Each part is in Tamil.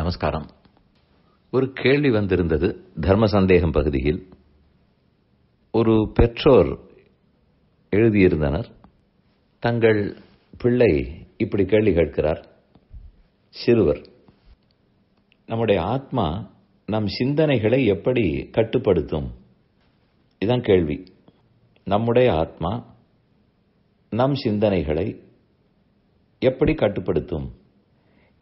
நமஸ்காரம் ஒரு கேள்வி வந்திருந்தது தர்ம சந்தேகம் பகுதியில் ஒரு பெற்றோர் எழுதியிருந்தனர் தங்கள் பிள்ளை இப்படி கேள்வி கேட்கிறார் சிறுவர் நம்முடைய ஆத்மா நம் சிந்தனைகளை எப்படி கட்டுப்படுத்தும் இதான் கேள்வி நம்முடைய ஆத்மா நம் சிந்தனைகளை எப்படி கட்டுப்படுத்தும்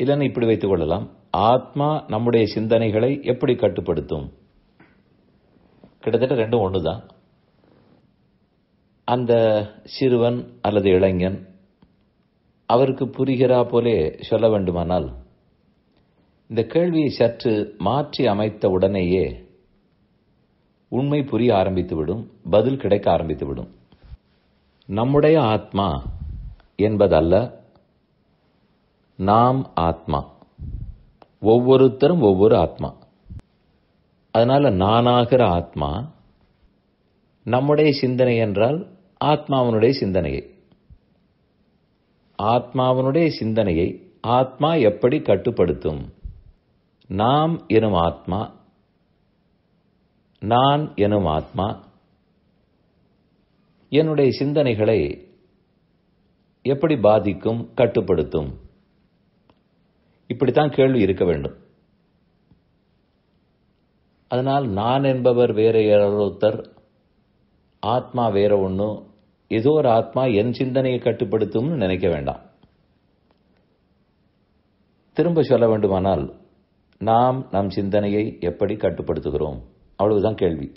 இல்லைன்னு இப்படி வைத்துக் கொள்ளலாம் ஆத்மா நம்முடைய சிந்தனைகளை எப்படி கட்டுப்படுத்தும் கிட்டத்தட்ட ரெண்டும் ஒன்று தான் அந்த சிறுவன் அல்லது இளைஞன் அவருக்கு புரிகிறா போலே சொல்ல வேண்டுமானால் இந்த கேள்வியை சற்று மாற்றி அமைத்த உடனேயே உண்மை புரிய ஆரம்பித்துவிடும் பதில் கிடைக்க ஆரம்பித்துவிடும் நம்முடைய ஆத்மா என்பதல்ல நாம் ஆத்மா ஒவ்வொருத்தரும் ஒவ்வொரு ஆத்மா அதனால் நானாகிற ஆத்மா நம்முடைய சிந்தனை என்றால் ஆத்மாவனுடைய சிந்தனையை ஆத்மாவனுடைய சிந்தனையை ஆத்மா எப்படி கட்டுப்படுத்தும் நாம் எனும் ஆத்மா நான் எனும் ஆத்மா என்னுடைய சிந்தனைகளை எப்படி பாதிக்கும் கட்டுப்படுத்தும் இப்படித்தான் கேள்வி இருக்க வேண்டும் அதனால் நான் என்பவர் வேற யாரொருத்தர் ஆத்மா வேற ஒன்று ஏதோ ஒரு ஆத்மா என் சிந்தனையை கட்டுப்படுத்தும்னு நினைக்க வேண்டாம் திரும்ப சொல்ல வேண்டுமானால் நாம் நம் சிந்தனையை எப்படி கட்டுப்படுத்துகிறோம் அவ்வளவுதான் கேள்வி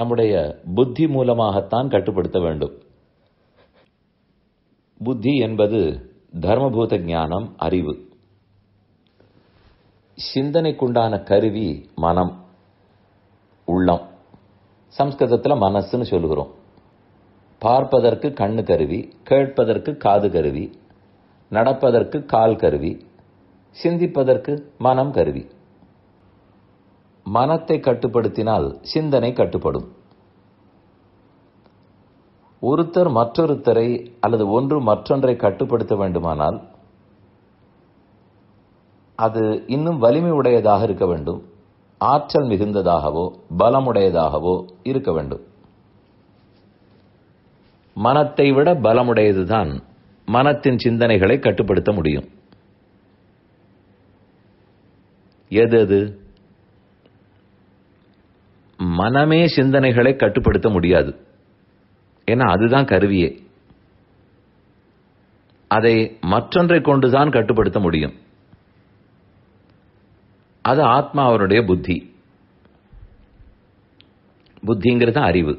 நம்முடைய புத்தி மூலமாகத்தான் கட்டுப்படுத்த வேண்டும் புத்தி என்பது தர்மபூத ஞானம் அறிவு சிந்தனைக்குண்டான கருவி மனம் உள்ளம் சம்ஸ்கிருதத்தில் மனசுன்னு சொல்லுகிறோம் பார்ப்பதற்கு கண்ணு கருவி கேட்பதற்கு காது கருவி நடப்பதற்கு கால் கருவி சிந்திப்பதற்கு மனம் கருவி மனத்தை கட்டுப்படுத்தினால் சிந்தனை கட்டுப்படும் ஒருத்தர் மற்றொருத்தரை அல்லது ஒன்று மற்றொன்றை கட்டுப்படுத்த வேண்டுமானால் அது இன்னும் வலிமை உடையதாக இருக்க வேண்டும் ஆற்றல் மிகுந்ததாகவோ பலமுடையதாகவோ இருக்க வேண்டும் மனத்தை விட பலமுடையதுதான் மனத்தின் சிந்தனைகளை கட்டுப்படுத்த முடியும் எது அது மனமே சிந்தனைகளை கட்டுப்படுத்த முடியாது ஏன்னா அதுதான் கருவியே அதை மற்றொன்றை கொண்டுதான் கட்டுப்படுத்த முடியும் அது ஆத்மா அவருடைய புத்தி புத்திங்கிறது அறிவு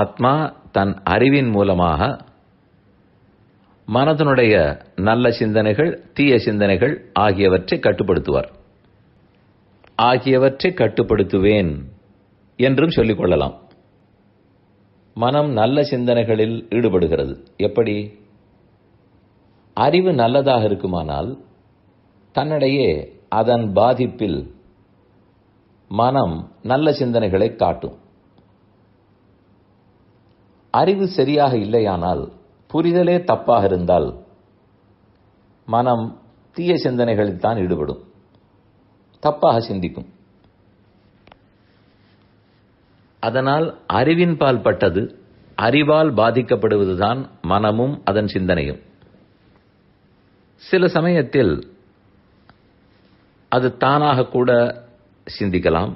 ஆத்மா தன் அறிவின் மூலமாக மனதனுடைய நல்ல சிந்தனைகள் தீய சிந்தனைகள் ஆகியவற்றை கட்டுப்படுத்துவார் ஆகியவற்றை கட்டுப்படுத்துவேன் என்றும் சொல்லிக் கொள்ளலாம் மனம் நல்ல சிந்தனைகளில் ஈடுபடுகிறது எப்படி அறிவு நல்லதாக இருக்குமானால் தன்னிடையே அதன் பாதிப்பில் மனம் நல்ல சிந்தனைகளை காட்டும் அறிவு சரியாக இல்லையானால் புரிதலே தப்பாக இருந்தால் மனம் தீய சிந்தனைகளில் தான் ஈடுபடும் தப்பாக சிந்திக்கும் அதனால் அறிவின் பால் பட்டது அறிவால் பாதிக்கப்படுவதுதான் மனமும் அதன் சிந்தனையும் சில சமயத்தில் அது தானாக கூட சிந்திக்கலாம்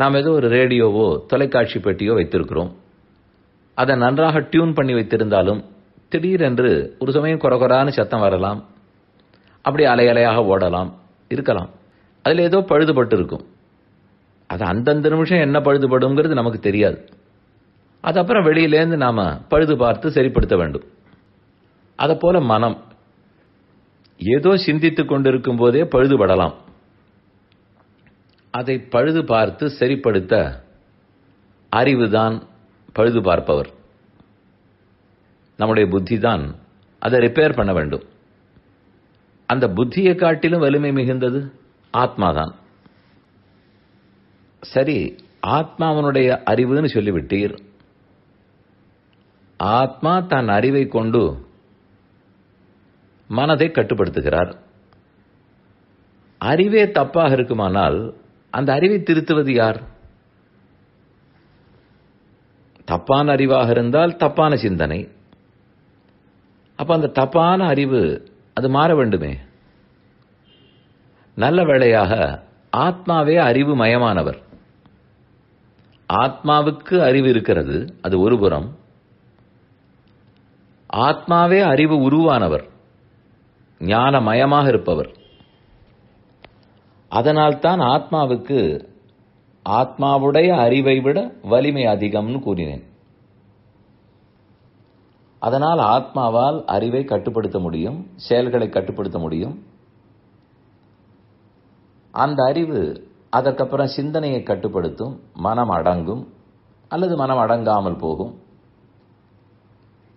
நாம் ஏதோ ஒரு ரேடியோவோ தொலைக்காட்சி பெட்டியோ வைத்திருக்கிறோம் அதை நன்றாக டியூன் பண்ணி வைத்திருந்தாலும் திடீரென்று ஒரு சமயம் குறகுறான சத்தம் வரலாம் அப்படி அலையலையாக ஓடலாம் இருக்கலாம் அதில் ஏதோ பழுதுபட்டு இருக்கும் அது அந்தந்த நிமிஷம் என்ன பழுதுபடுங்கிறது நமக்கு தெரியாது அது அப்புறம் வெளியிலேருந்து நாம் பழுது பார்த்து சரிப்படுத்த வேண்டும் அதை போல மனம் ஏதோ சிந்தித்து கொண்டிருக்கும் போதே பழுதுபடலாம் அதை பழுது பார்த்து சரிப்படுத்த அறிவுதான் பழுது பார்ப்பவர் நம்முடைய புத்தி தான் அதை ரிப்பேர் பண்ண வேண்டும் அந்த புத்தியை காட்டிலும் வலிமை மிகுந்தது ஆத்மாதான் சரி ஆத்மாவனுடைய அறிவுன்னு சொல்லிவிட்டீர் ஆத்மா தன் அறிவை கொண்டு மனதை கட்டுப்படுத்துகிறார் அறிவே தப்பாக இருக்குமானால் அந்த அறிவை திருத்துவது யார் தப்பான அறிவாக இருந்தால் தப்பான சிந்தனை அப்போ அந்த தப்பான அறிவு அது மாற வேண்டுமே நல்ல வேளையாக ஆத்மாவே அறிவு மயமானவர் ஆத்மாவுக்கு அறிவு இருக்கிறது அது ஒரு புறம் ஆத்மாவே அறிவு உருவானவர் ஞானமயமாக இருப்பவர் அதனால்தான் ஆத்மாவுக்கு ஆத்மாவுடைய அறிவை விட வலிமை அதிகம்னு கூறினேன் அதனால் ஆத்மாவால் அறிவை கட்டுப்படுத்த முடியும் செயல்களை கட்டுப்படுத்த முடியும் அந்த அறிவு அதற்கப்புறம் சிந்தனையை கட்டுப்படுத்தும் மனம் அடங்கும் அல்லது மனம் அடங்காமல் போகும்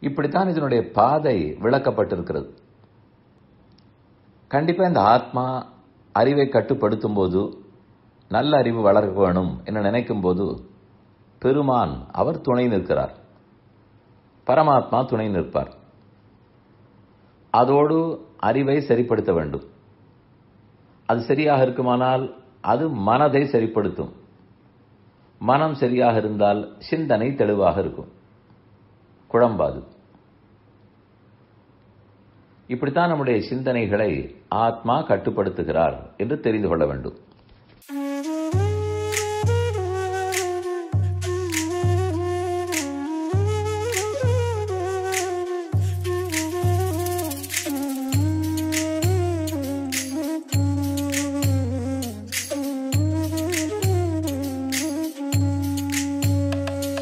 இப்படித்தான் இதனுடைய பாதை விளக்கப்பட்டிருக்கிறது கண்டிப்பாக இந்த ஆத்மா அறிவை கட்டுப்படுத்தும் போது நல்ல அறிவு வளர்க்க வேணும் என்று நினைக்கும் போது பெருமான் அவர் துணை நிற்கிறார் பரமாத்மா துணை நிற்பார் அதோடு அறிவை சரிப்படுத்த வேண்டும் அது சரியாக இருக்குமானால் அது மனதை சரிப்படுத்தும் மனம் சரியாக இருந்தால் சிந்தனை தெளிவாக இருக்கும் குழம்பாது இப்படித்தான் நம்முடைய சிந்தனைகளை ஆத்மா கட்டுப்படுத்துகிறார் என்று தெரிந்து கொள்ள வேண்டும்